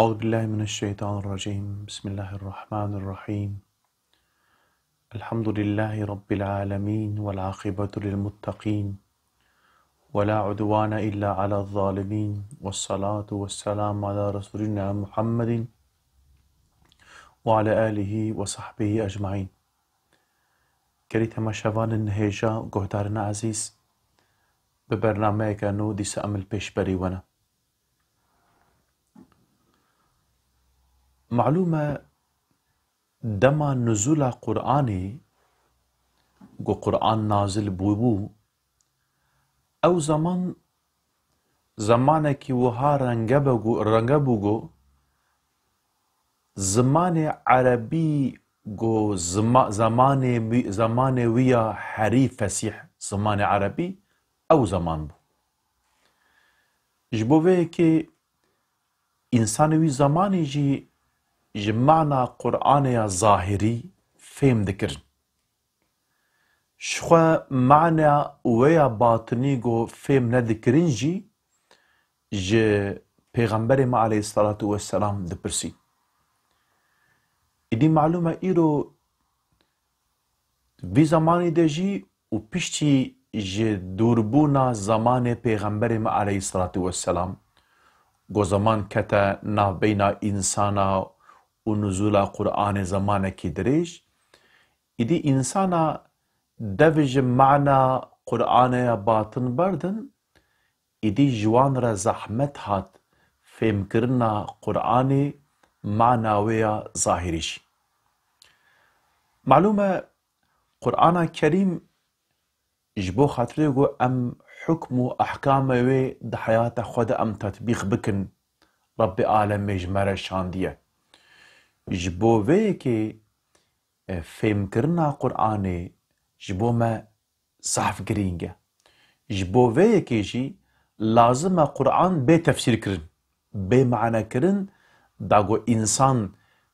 أعوذ بالله من الشيطان الرجيم بسم الله الرحمن الرحيم الحمد لله رب العالمين والعاقبة للمتقين ولا عدوان إلا على الظالمين والصلاة والسلام على رسولنا محمد وعلى آله وصحبه أجمعين كريت شبان النهيجة قهدارنا عزيز ببرنامج نو دي سأمل بيش بريوانا معلومه دما نزول قرآنی گو قرآن نازل بوبو او زمان زمانه که وها رنگه بگو رنگه بگو زمان عربی گو زما زمان وی زمان ویا حری فسیح زمان عربی او زمان بو جبوه که انسان وی زمانی جی ji mehna Qur'aneya zahirî fêm dikirin. Ji xwe mehneya wê ya batinî got fêm nedikirin jî ji pêxemberê me aleyhissalatu vesselam dipirsîn. Êdî malûm e îro vî zemanê de jî û piştî ji dûrbûna zemanê pêxemberê me aleyhissalatu vesselam got zeman kete navbeyna însana bu nüzula Kur'an-ı zamanekidir. İdi insana devici mana Kur'an'a batın berdin, idi jwan ra zahmet hat femkirna Kur'an'ı manawiya zahiriş. Malume Kur'an-a Kerim ji bo xatirê got em حكم و احكام وي د حياته خود ام تطبيق بكن رب العالمين جمره شانديه ji bo vê yekê e, fêmkirina Qur'anê ji bo me saf girîng e. Ji bo vê yekê jî lazim e Qur'an bê tefsîrkirin, bê meanekirin da got însan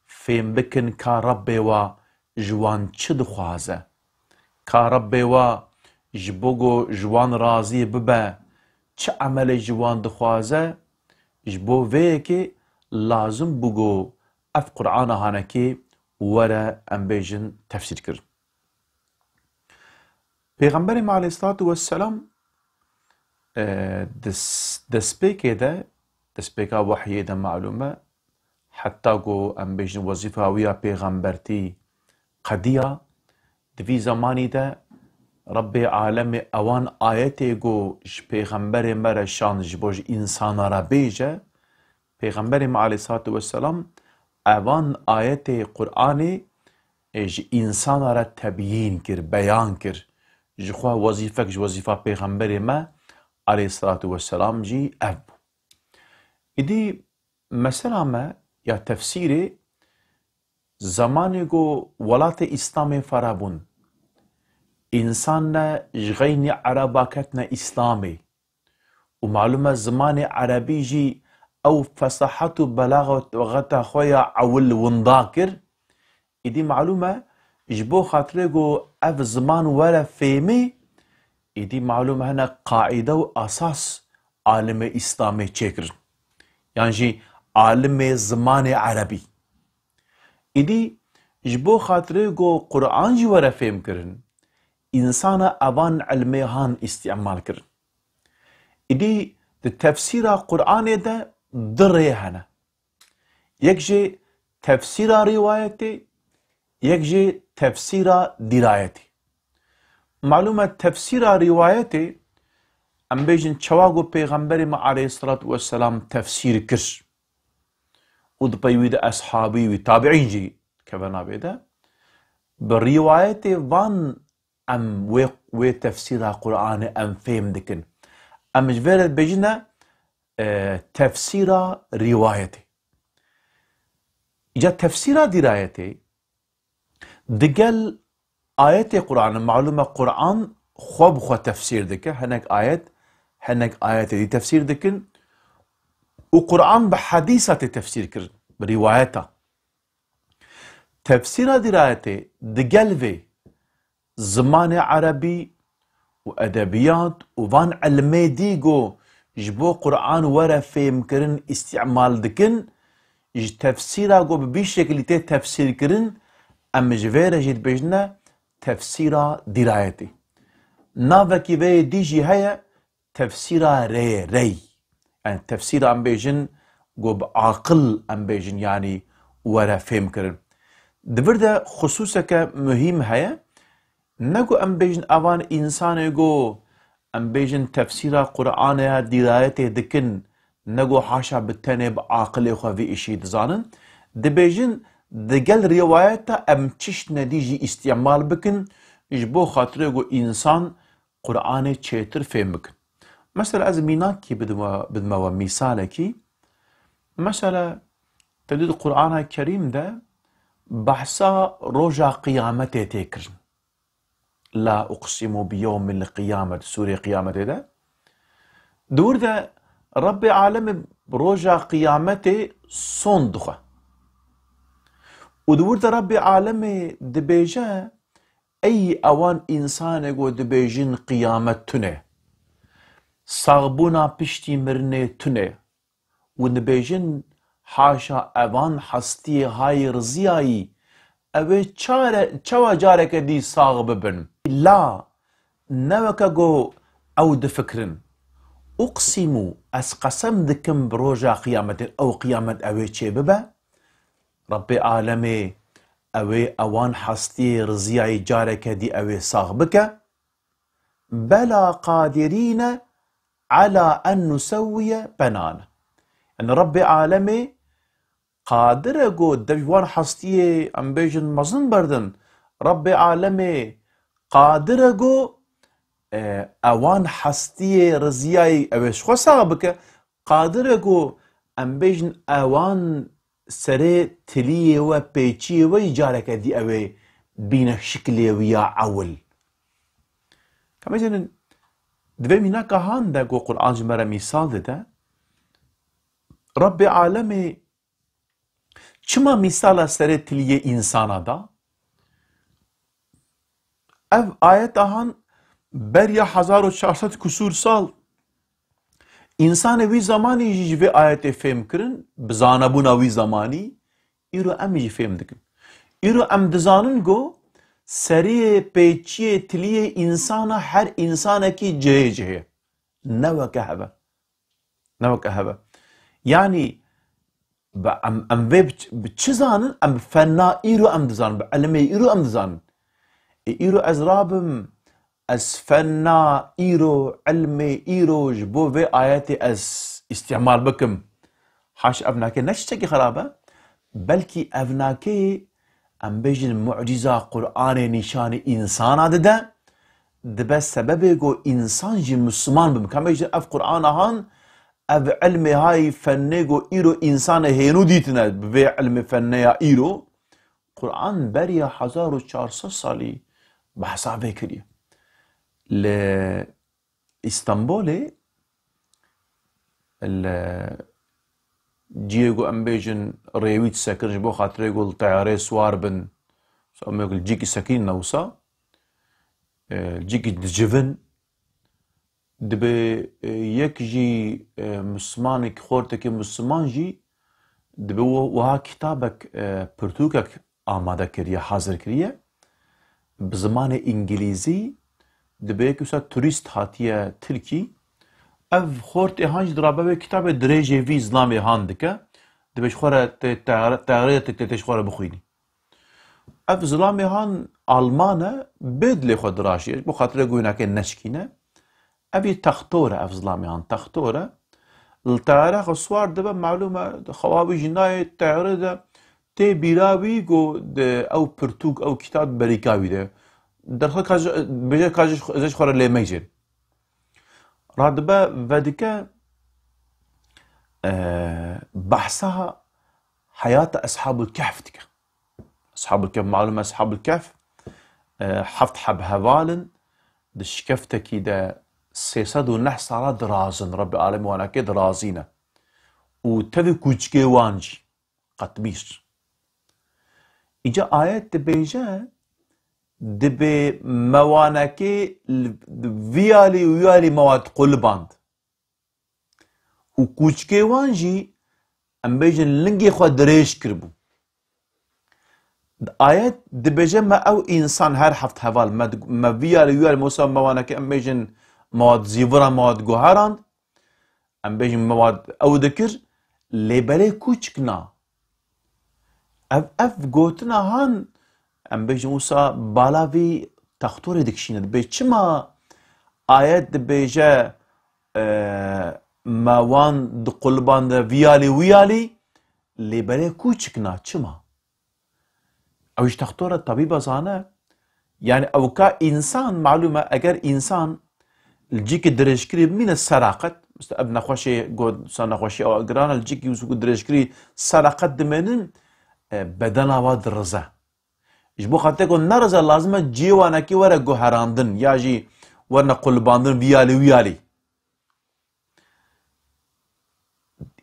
fêm bikin ka Rebbê wa ji wan çi dixwaze. Ka Rebbê wa ji bo got ji wan raziyê bibe çi emelê ji wan dixwaze ji bo vê yekê lazim bû got ev Kur'ana hanekî were em bêjin tefsîr kirin. Pêxemberê me aleyhissalatu vesselam destpêkê de destpêka wehiyê de malûm e heta got em bêjin wezîfa wî ya pêxembertî qediya di vî zemanî de Rebbê alemê ewan ayetê got ji pêxemberê me re şan ji bo ji însanara bêje pêxemberê me aleyhissalatu vesselam evan ayetê Qur'anê e, ji însana re tebyîn kir, beyan kir. Ji xwe wezîfek ji wezîfa pêxemberê me aleyhissalatu vesselam jî ev bû. Êdî mesela me ya tefsîrê zamanê got welatê Îslamê ferabûn. انسان نه جغین عربا کتن اسلامی و معلومه زمان عربی جی أو فصاحته بلاغة وغتا خويا عول ونذاكر إدي معلومة جبو خاطريقو أف زمان ولا فيمي إدي معلومة هنا قاعدة وأساس عالم إسلامي تشكر يعني جي عالم زمان عربي إدي جبو خاطريقو قرآن جي ولا فهم كرن انسان اوان علمي هان استعمال کرن. ایدی د تفسیر قرآن ده دري هنا يكجي تفسير روايتي يكجي تفسير درايتي معلومة تفسير روايتي ام بيجن چواغو پیغمبر ما عليه الصلاة والسلام تفسير كر ودبيوي دا اصحابي وتابعين جي كبرنا بيدا بروايتي وان ام وي, وي تفسير قرآن ام فهم دكن ام جفرت بيجنا آه، تفسير روايته جا تفسير درايته دقل آيات قرآن معلومة قرآن خوب خو تفسير دك هناك آيات هناك آيات دي تفسير دكن وقرآن بحديثة تفسير كر بروايته تفسير درايته دقل في زمان عربي وأدبيات وفان علمي ديجو ji bo Kur'an were fêmkirin îstîmal dikin ji tefsîra got bi bî şeklî tê tefsîr kirin em ji vê re jî dibêjine tefsîra dîrayetê navekî vê dî jî heye tefsîra rê rey yani tefsîra em bêjin got bi aqil em bêjin yanî were fêmkirin divir de xusûseke muhîm heye ne got em bêjin evan însanê got ئەم بێژن تەفسیرا قورآانەیە دیدایەتێ دکن نەگۆ حاشا بتەنێ بە عاقلێ خۆڤی ئیشی دزانن دەبێژن دەگەل ڕێوایەتە ئەم چشت نەدیژی ئیسیمال بکن ئیش بۆ خاطرێ گو ئینسان قورآانێ چێتر فێم بکن مەسەر ئەز میناکی بدمەوە میسالێکی مەسەلە تەلید قورآانە کەریمدە بەحسا ڕۆژا قیامەتێ تێکردن La uqsimu bi yevmil kıyamet. Sure kıyamete de. Durda Rabbi alemi roja kıyameti son duha. U durda Rabbi alemi dibêje ey awan insanê got dibêjin kıyamet tune. Sağbûna piştî mirinê tune. û dibêjin haşa evan hestiyê hayê riziyayî چاره چوا جاره که دی ساغ ببن لا نوکا گو او دفکرن ئوقسیم و ئەس قەسەم دکم قیامت او قیامت قیامەت چه ببا رب ڕبێ ئالەمێ اوان حستی حەستی جاره که دی ئەوێ ساغ بکا بلا قادرین على أن نسوي بنان أن رب عالمي قادر قادرە دویوار دەویوار ام بیجن مزن بردن رب قادر اه، اوان عالەمێ قادرە اوش خوصا بکه قادر ئەوێش ام بیجن اوان سره تلیه و پیچیه و ایجاره که دی اوه و یا کمی بینە شکلێویە مینا که هان ده گو قرآن قورآانج مەرە ده ده رب عالمه Çıma misal misala seretilye insana da? Ev ayet ahan berya hazaro çarsat kusursal. İnsan evi zamanı ve ayete fem kırın, bizana buna vi zamanı, iru emici fem dikin. İru em dizanın go, seriye peçiye tiliye insana her insanaki cehye cehye. Ne ve kehve. Ne ve kehve. Yani, am, am ve če zanen, am fena îro am dizanin, bi elmê îro em dizanin. E îro ez rabim ez fena îro, elmê îro ji bo vê ayetê ez îstîmal Haş ev ne şitekî xerab e, belkî ev nakeyê em bêjin muciza Qur'anê nîşanî însana de be sebebi got insan jî müslüman bim. Ka em bêjin ev Kur'an'a ahan اف علم هاي فنيغو ايرو انسان هينو ديتنا بي علم فنيا ايرو قرآن بريا حزار و چارسة سالي بحسابه كريه ل استنبولي ال جيغو امبيجن ريويت ساكرش بو خاطر يقول طياري سوار بن سو جيكي ساكين نوسا جيكي دجفن dibe e, yek jî e, mismanek xortekê misman jî dibe wiha kitêbek e, pirtûkek amade kiriye hazir kiriye bi zimanê îngîlîzî dibe wisa turîst hatiye tirkî ev xortê han jî dirabe vê kitêbê dirêjê vî zlamê han dike dibe ji xwe re teğrêya tê tê ji xwe re bixwînî ev zilamê han alman e bê dilê xwe dirajî bi xatirê gûhinekê neçikîne ئەبی تختورة ئەفزلامیان تەختۆرە تارەخ سووار دەبە معلومە خەواوی ژنایە تەعرەدە تێ بیراوی گۆ أو پرتوک ئەو کتاب بەریکاوی دێ دەرخە بژێ کاژش خۆرە لێ مەجێت ڕادبە ڤەدکە آه، بەحسەها حياة أصحاب الكهف دکە أصحاب الكهف معلومة أصحاب الكهف آه، حەفت حەب هەواڵن دشکەفتێکی ده 609 sala dirazin Rabbi alemi wanakê dirazîne û tevê kûçikê wan jî qetbîr. Îca ayet dibêje dibe mewanekê viyalî û yalî mewad qulband. û kûçikê wan jî em bêjin lingê xwe dirêj kiribû. Ayet dibêje me ew însan her heft heval me viyalî yalî mosa mewanekê em bêjin مواد زیورا مواد گوهران ام بيجي مواد او دكر لبلي كوچكنا اف اف گوتنا هان ام بيجي موسا بالاوي تختور دكشين بي چما آيات بيجا اه موان د قلبان د ویالي ویالي لبلي كوچكنا چما اوش تختور طبيبة زانه يعني اوكا انسان معلومه اگر انسان لجیکی درێژکری بمینە سەراقەت ئەب نەخۆشی گۆسان نەخۆشی ئەوە گرانە لجیکی وسوک درێژکری سەراقەت دمێنن بەدەناوا درزە ji bo xatek û nereze lazim e cêwanekî were guherandin ya jî werne qulbandin viyalî wiyalî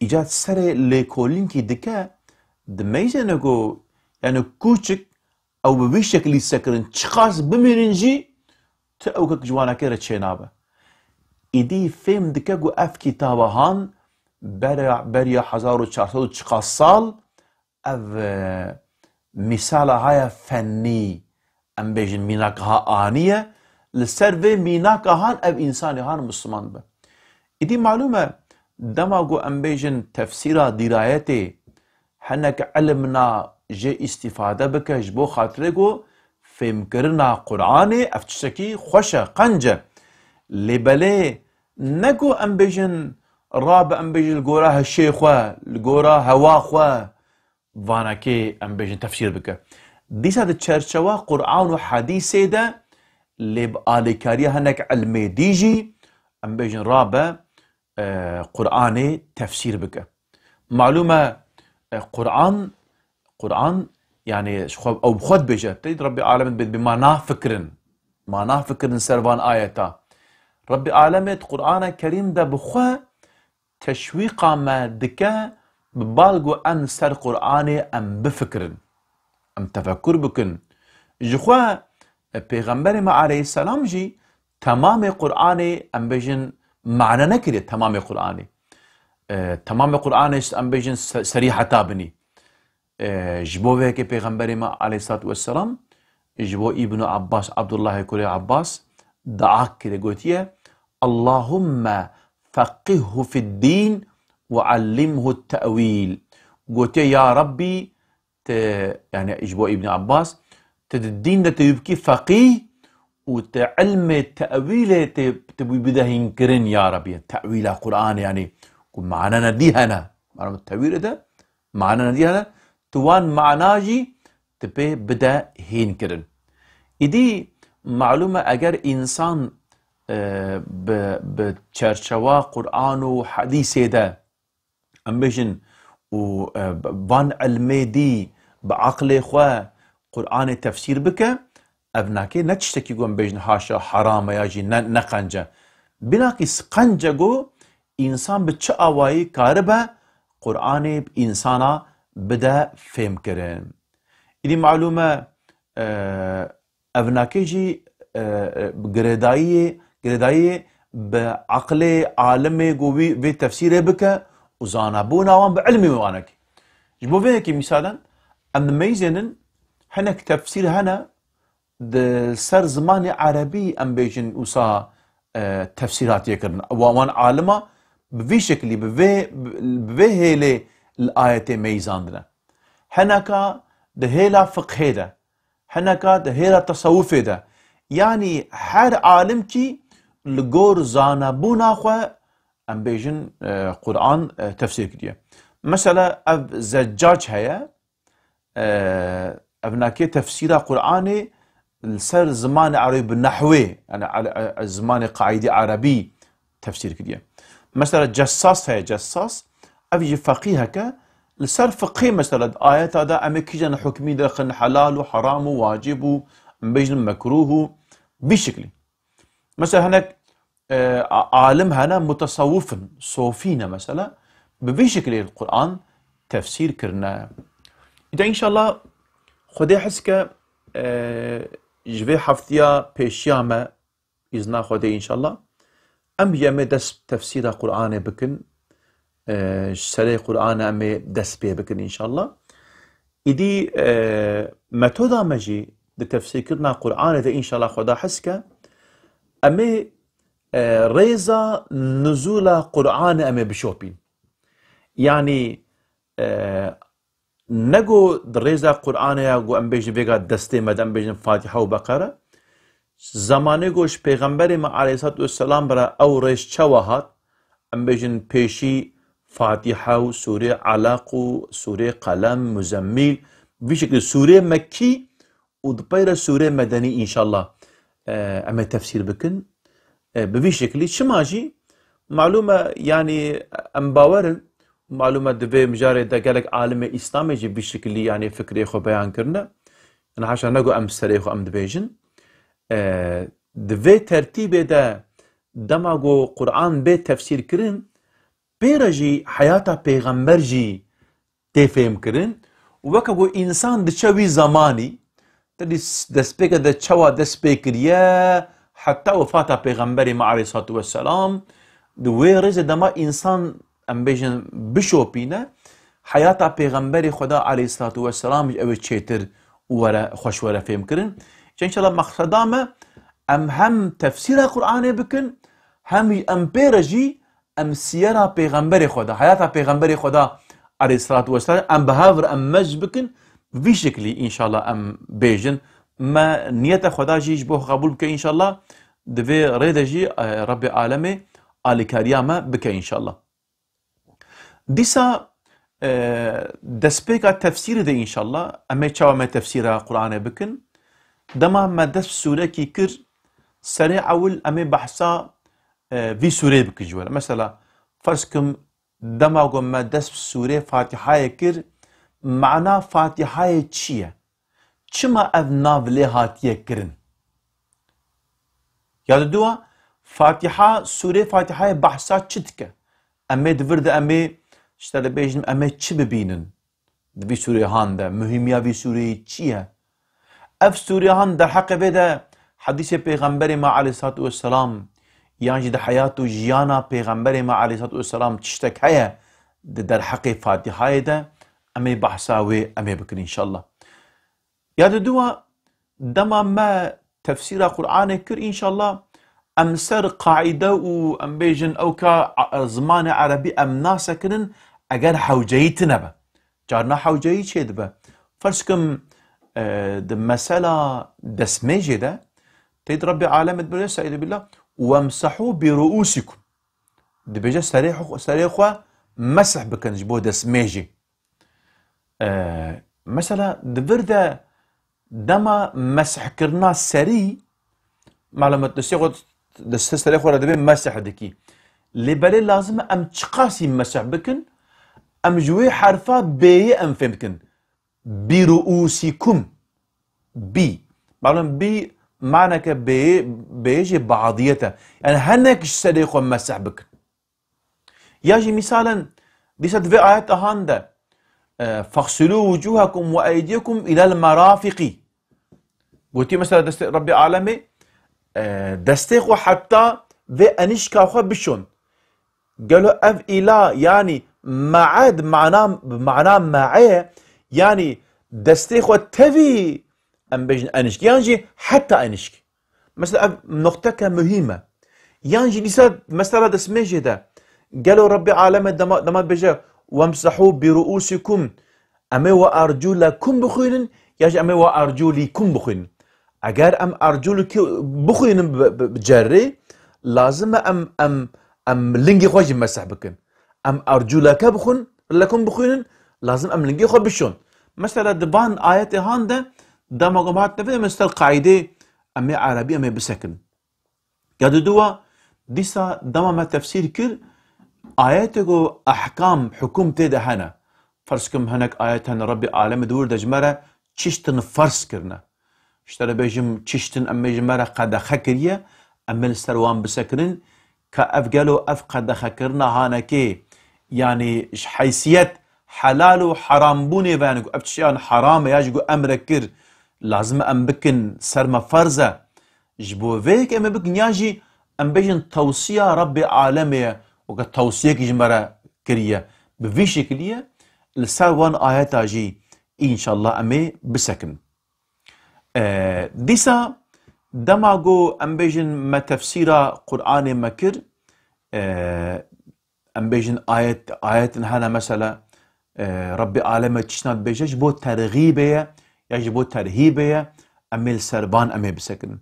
îca serê lêkolînkî dike di meyzene ku yani kûçik ew bi wî şeklî sekirin çiqas bimînin jî tu ew kek ji wanekê re çênabe idi fêm dike ku ev kîtabehan beriya hezar û çarsed û çiqa sal ev mîsala haya fennî em bêjin mînakaha anî ye li ser vê mînakahan ev însanê han misliman be îdî malûm e dema ku em bêjin tefsîra dîrayetê hinek ilimna jê îstîfade bike ji bo xatirê ku fêmkirina Qur'anê ev tiştekî xweş e qenc e لێ بەلێ نەکو ئەم راب ڕا بە ئەم بێژن گۆرا هەشێخوا فانا كي ڤانەکێ ئەم بێژن تەفسیر بکە دیسا دە چەرچەوە قورعاون و حەدیسێدا لێ ئالیکاریە هەنێک ئەلمێ دیژی ئەم بێژن ڕا بە قورآانێ تەفسیر بکە يعني او خد بجد ربي عالم بما فكرن ما فكرن سربان آياتا رب عالمت قرآن كريم ده بخوا تشويقا ما دكا ببالغو ام سر قرآن ام بفكر ام تفكر بكن جخوا پیغمبر ما عليه السلام جي تمام قرآن ام بجن معنى نكري تمام قرآن آه، تمام قرآن ام بجن سريحة تابني آه، جبو هيك پیغمبر ما عليه الصلاة والسلام جبو ابن عباس عبد الله كري عباس دعاك كده قوتيه اللهم فقهه في الدين وعلمه التأويل قلت يا ربي يعني إجبو ابن عباس تدين تبكي فقيه وتعلم تأويله تبوي بده ينكرن يا ربي تأويل القرآن يعني معنا نديهنا معنا التأويل ده معنا نديهنا توان معناجي تبي بده ينكرن إدي معلومة أجر إنسان بە چەرچەوە قورآن و حەدیسێدا ئەمبژن و بان ئەلمێدی بە عقلێ خوا قورآانی تەفسیر بکە ئەبناکێ نە شتێکی گۆم بێژن هاشە حرامە یاژی نەقەنجە بناکی سقەنجە گۆ ئینسان بە چه ئاوایی کارە بە قورآانێ ئینسانە بدە فێمکردن ئیدی معلومە ئەڤناکێژی گرێداییە که دایی به عقل عالم گویی به تفسیر بکه و زانابون آوان به علمی وانک جبو فيه که مثالا ام ميزنن هنك تفسیر هنا د سر زمان عربی ام بيجن اوسا اه تفسيرات يكرن وان عالمة بفي شكلي به وی هيلي الآیت ميزان دنا هناك ده هیلا فقه ده هناك ده هیلا تصوفه ده یعنی هر عالم كي لگور زانبونا خو ام بیجن قرآن تفسیر کریه مثلا اب زجاج هيا ابناكي تفسير قرآني سر زمان عرب بالنحوي أنا على زمان قاعدي عربي تفسير كده مثلا جساس هیا جساس أبي فقيه هكا لسر فقه مثلا آيات هذا أمي كيجان حكمي داخل حلال وحرام وواجب ومبيجن مكروه بشكل مثلا هناك آه، عالم هنا متصوف صوفينا مثلا بشكل القرآن تفسير كرنا إذا إن شاء الله خدي حسك جوي آه، حفتيا بيشياما إذن خدي إن شاء الله أم يمي دس تفسير القران بكن آه، سري قرآن ام دس بي بكن إن شاء الله إدي متودا مجي لتفسير كرنا قرآن إذا إن شاء الله خدا حسك ئەمێ ڕێزە نزولە قورآانە ئەمێ بشۆپین ینی نەگۆ ڕێزا قورآانەیە گو ئەم بێژن بێگا دەستێ مەدەم بێژن فاتی هەو بەقەرە زمانەی گۆش پێغەمبەری مە ئالێسات و سەسلام بەرە ئەو ڕێژ چەوە هات ئەم بێژن پێشی فاتیحە و سوورێ علاق و سوورێ قەلەم مزەمیل بشکل سوورێ مەکی و دپەیرە سوورێ مەدەنی ئینشاءله ئەمە تەفسیر بکن بوی شکلی چما جی معلومە ینی ئەم باوەرن معلومە دەبێ مجارێ دەگەلێک عالمە ئیسلامێکی بشکلی ینی فکری خۆ بەیانکردە هاشا نەگو ئەم سەرێ خۆ ئەم دبێژن divê tertîbê de dema got Qur'an bê tefsîr kirin pêre jî heyata pêğember jî tê fêm kirin weke got însan diçe wî zemanî تدي دسبيك ده چوا دسبيك ريا حتى وفاة پیغمبر ما عليه الصلاة والسلام دو ويرز دما انسان ام بيجن بشوپينه حياة پیغمبر خدا عليه الصلاة والسلام او چيتر ورا خوش ورا فهم کرن ان شاء الله مقصدامه ام هم تفسير قرآن بكن هم ام بيرجي ام سيرا پیغمبر خدا حياة پیغمبر خدا عليه الصلاة والسلام ام بهاور ام مج بكن وی شکلی انشاءالله ام بیجن ما نیت خدا جیش بو قبول که انشاءالله دوی ریده جی رب عالمه آلیکاریا ما بکه انشاءالله دیسا دسپیکا تفسیر ده انشاءالله امی چاو امی تفسیر قرآن بکن دما ما دست سوره کی کر سره اول امی بحثا وی سوره بکن جوالا مثلا فرض کم دما گو ما دست سوره فاتحه کر معنا فاتحه چیه چما از hatiye هاتیه کرن یاد دوا فاتحه سوره فاتحه بحثا چتکه امی دورد امی işte de bejim eme çi bibinin. Bir sure handa mühimya bir sure çiye. Ev sure handa hakikaten de hadise peygamberi ma aleyhissalatu vesselam yani de hayatu jiyana peygamberi ma aleyhissalatu vesselam çiştek haye de der hakik Fatiha'yı da بكر ان شاء الله يا دوا دما ما تفسير تەفسیرە كر ان شاء الله امسر قاعده و او كا زمان عربي ام ناس كن اگر حوجيت نبا جارنا حوجەی چێ دبە فەرشکم مەسەلا آه، دەسمێژێدە تيد ربي عالم بلا سعيد بالله وامسحوا برؤوسكم دبيجا سريح سريح مسح بكنج بو دسميجي آه، مثلا دبر ده دما مسح كرنا سري معلومات دسي قد دسي سري خورا دبين مسح دكي لبالي لازم ام تشقاسي مسح بكن ام جوي حرفا بي ام فهمتكن برؤوسكم بي معلوم بي معنى ك بي بيجي بعضيته يعني هنك سري خو مسح بكن ياجي مثالا ديسا دفي آيات أهان ده فاغسلوا وجوهكم وايديكم الى المرافق وتي مثلا دست ربي عالمي آه، دسته حتى في و كاخو بشون قالوا اف الى يعني معد معناه معناه معه يعني دسته خو تبي ام بجن انشك يعني حتى انشك مثلا نقطة مهمة يعني لسا مثلا دسمي جدا قالوا ربي عالمي دما دما بجا وامسحوا برؤوسكم أما وە ئارجوو بخين کوم أما یاش ئەمە بخين ئارجوولی أم بخوێن ئەگەر ئەم ئارجوول بخوێنم أم أم ئەم ئەم ئەم لنگی خۆشی مەسەح بکەن ئەم بخين بخون لە کوم بخوێنن لازم ئەم لنگی خۆ بشۆن مەسەلا دبان ئاەتی هاندە دامەگەمات نەبێ مەستەر قاعدێ ئەمێ عربی ئەمێ بسەکن یا دووە دیسا دەمەمە تەفسیر کرد آياتك أحكام حكومة ده هنا فرسكم هناك آيات هنا ربي عالم دور دجمرة تشتن فرس كرنا اشترى بيجم تشتن أم جمرة قد خكرية أم السروان بسكرن كأفقالو أف قد خكرنا هانكي يعني حيثيات حلال وحرام بوني فانكو ان حرام ياجو امرك كر لازم أم بكن سرما فرزة جبو فيك ام بكن ياجي أم بيجن توصية ربي عالمية وقت توصيه كي جمرة كريه بفي شكليه لسال آياتا جي إن شاء الله أمي بسكن آه ديسا دماغو أمبيجن ما تفسيرا قرآن مكر آه أمبيجن آيات آيات هنا مثلا آه، ربي عالم تشنات بيجش بو ترغيبية يجب ترهيبية أمي سربان أمي بسكن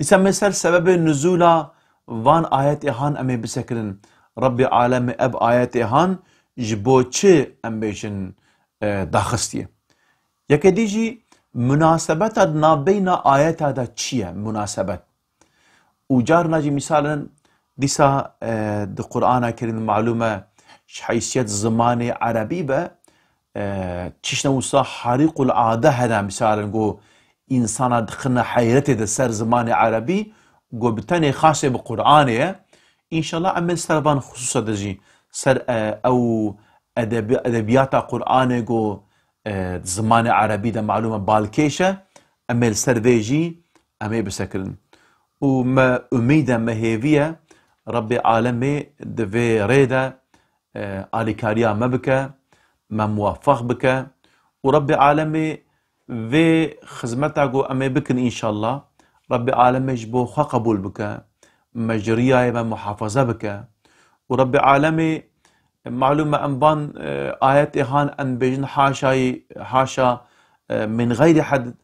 ديسا مثل سبب نزولا وان آيات إهان أمي بسكن Rabbi alemî eb ayetê han ji bo çi em bêjin e, daxistiye. Yekê dî jî münasebeta navbeyna ayeta da çi ye münasebet? û carna jî misalin dîsa e, di Qur'ana Kerim malûm e ji heysiyet zimanê erebî be tişne wisa harîqul ade hene misalin got insana dixine heyretê de ser zimanê erebî got bi tenê xasê bi Qur'anê ye ان شاء الله عمل سربان خصوصا دجي سر آه، او ادبيات قران جو آه، زمان عربي ده معلومه بالكيشه عمل سرفيجي امي بسكرن وما اميده هيفيه ربي عالمي دفي ريدا علي آه، كاريا ما مبكى ما موفق بك وربي عالمي في خدمتك امي بكن ان شاء الله ربي عالمي جبو قبول بك مجرية بە محافظه بکە و ڕب معلومه معلومە ئەمبان ئاەتی آه، هاان ئەنبێژن حاشایی حاشا آه، من غیری حد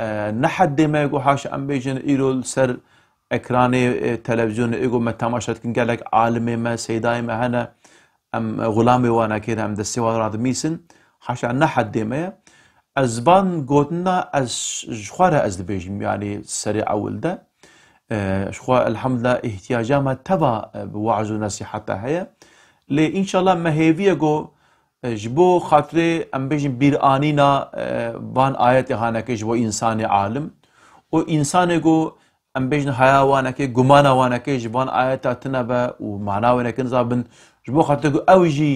آه، نحد حاشا ان نەحد دێمەگو حاش ئەمبێژن ئیرۆل سەر ئەکرانی تەلەڤزیون ئێگو مە تەماشەتکن گەلێک عالمێ مە سەدای مە هەنە ئەم غڵامی وانەکەێت ئەم دەستێوا ڕادمیسن حاشا نحد نەحد دێمەیە ئەزبان گوتنا ئەس از ئەس دەبێژم یانی اول ده شخوا الحمد لله احتياجا ما تبا بوعز و نصيحتا هيا لي ان شاء الله ما هيفيغو جبو خاطر ام بيجن بير انينا بان آيات هانك جبو انسان عالم و انسان جو ام بيجن حيوانك گمانا وانك جبان آيات اتنا با و معنا وانك نزابن جبو خاطر جو اوجي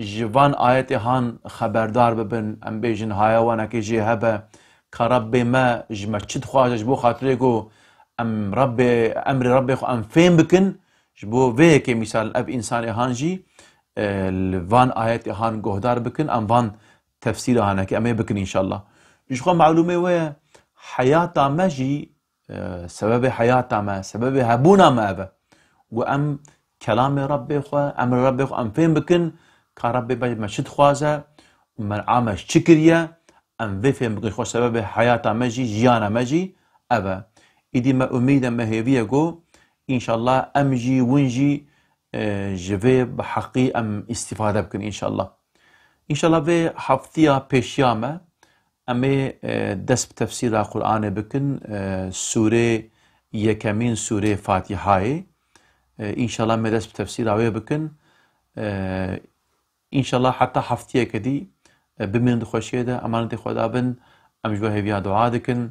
جبان آيات هان خبردار ببن ام بيجن حيوانك جي هبا كرب ما جمچد خواجه جبو خاطر جو ام ربي امر ربي خو ام فين بكن شبو فيك مثال اب انسان هانجي الفان آه، ايات هان جهدار بكن ام فان تفسير هانك امي إيه بكن ان شاء الله خو معلومه و حياتا ماجي آه، سبب حياتا ما سبب هبونا ما أبا وام كلام ربي خو امر ربي خو ام فين بكن كربي ما شد خوازه من عامش شكريا ام في فين بكن خو سبب حياتا ماجي جيانا ماجي أبا ایدی ما امید ما هيبيكو إن شاء الله أمجي ونجي آه، جبي أم استفادة بکن انشالله انشالله به إن شاء الله في حفتيا بيشياما آه، قرآن بکن آه، سورة یکمین سورة فاتحة انشالله می دست مدرس بتفسير عوية بكن إن شاء الله کدی بمیند خوشیده امانت خدا بن أمجوه بيا دعا دکن